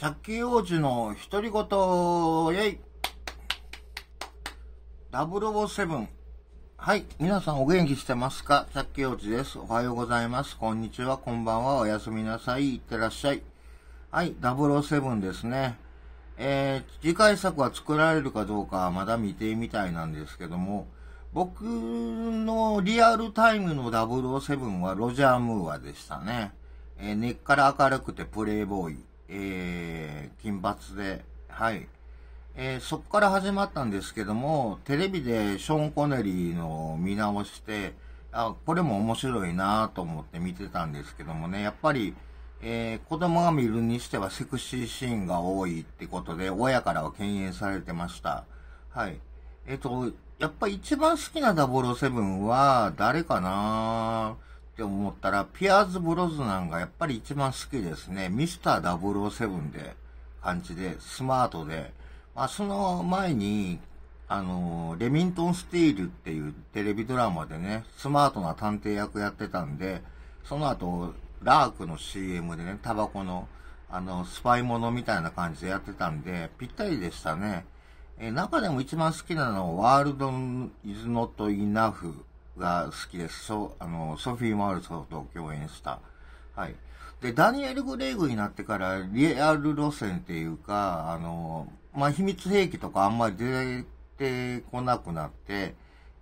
ャキー王子の独り言、イェイ !007。はい。皆さんお元気してますかャキー王子です。おはようございます。こんにちは。こんばんは。おやすみなさい。いってらっしゃい。はい。007ですね。えー、次回作は作られるかどうかまだ未定みたいなんですけども、僕のリアルタイムの007はロジャー・ムーアでしたね。えー、根っから明るくてプレイボーイ。えー、金髪で、はい。えー、そこから始まったんですけども、テレビでショーン・コネリーの見直して、あ、これも面白いなと思って見てたんですけどもね、やっぱり、えー、子供が見るにしてはセクシーシーンが多いってことで、親からは敬遠されてました。はい。えっ、ー、と、やっぱ一番好きな007は誰かなぁ。って思ったら、ピアーズ・ブロズナンがやっぱり一番好きですね。ミスター007で、感じで、スマートで、まあ、その前に、あの、レミントン・スティールっていうテレビドラマでね、スマートな探偵役やってたんで、その後、ラークの CM でね、タバコの、あの、スパイものみたいな感じでやってたんで、ぴったりでしたね。え中でも一番好きなのは、ワールド・イズ・ノット・イナフが好きです。そう、あの、ソフィー・マルソーと共演した。はい。で、ダニエル・グレイグになってから、リアル路線っていうか、あの、まあ、秘密兵器とかあんまり出てこなくなって、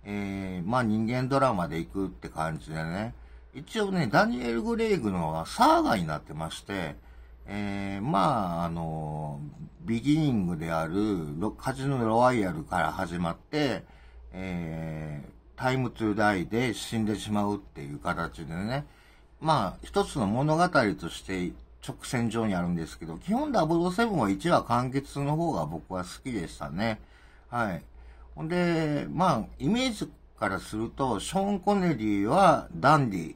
えー、まあ、人間ドラマで行くって感じでね。一応ね、ダニエル・グレイグのはサーガになってまして、えー、まあ、あの、ビギニングである、カジノ・ロワイヤルから始まって、えー、タイムトゥーダイで死んでしまうっていう形でね、まあ、一つの物語として直線上にあるんですけど、基本ダブルセブンは1話完結の方が僕は好きでしたね。はい。ほんで、まあ、イメージからすると、ショーン・コネリーはダンディ、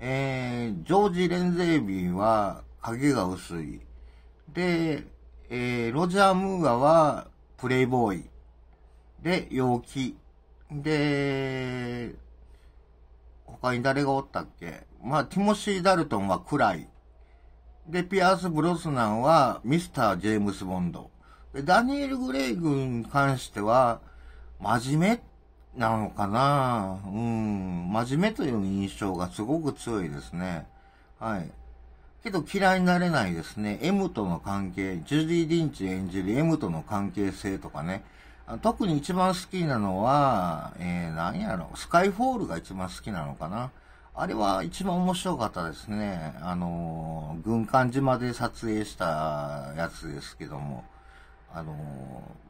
えー、ジョージ・レンゼービンは影が薄い。で、えー、ロジャー・ムーアはプレイボーイ。で、陽気。で、他に誰がおったっけまあ、ティモシー・ダルトンは暗い。で、ピアース・ブロスナンはミスター・ジェームス・ボンド。で、ダニエル・グレイ軍に関しては、真面目なのかなうん、真面目という印象がすごく強いですね。はい。けど嫌いになれないですね。M との関係、ジュディ・リンチ演じる M との関係性とかね。特に一番好きなのは、えー、何やろ、スカイフォールが一番好きなのかな。あれは一番面白かったですね。あのー、軍艦島で撮影したやつですけども、あのー、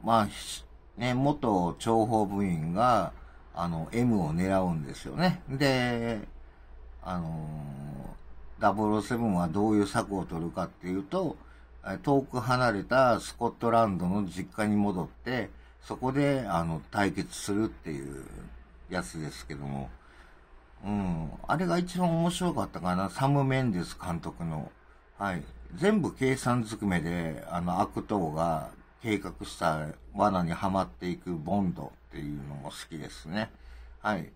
まあ、ね、元諜報部員が、あの、M を狙うんですよね。で、あのー、007はどういう策を取るかっていうと、遠く離れたスコットランドの実家に戻って、そこで、あの、対決するっていうやつですけども、うん、あれが一番面白かったかな、サム・メンデス監督の。はい。全部計算ずくめで、あの、悪党が計画した罠にはまっていくボンドっていうのも好きですね。はい。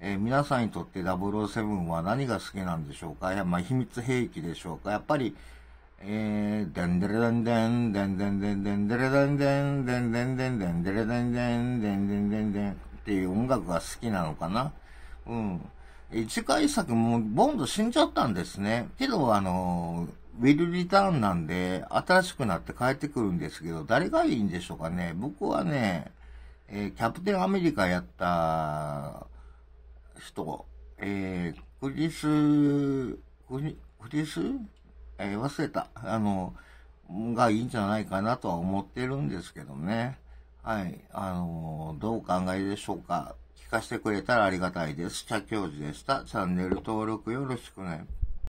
えー、皆さんにとって007は何が好きなんでしょうかまあ、秘密兵器でしょうかやっぱり、えー、ダンダラダンダン、ダンダンダンダンダラダンダン、ダンダンダンダンダラダンダン、ダンダンダンダンっていう音楽が好きなのかな。うん。一次回作もボンド死んじゃったんですね。けど、あの、ウィルリターンなんで、新しくなって帰ってくるんですけど、誰がいいんでしょうかね。僕はね、えー、キャプテンアメリカやった人、えー、クリス、クリ、クリスえー、忘れた、あの、がいいんじゃないかなとは思ってるんですけどね。はい。あの、どうお考えでしょうか聞かせてくれたらありがたいです。茶教授でした。チャンネル登録よろしくね。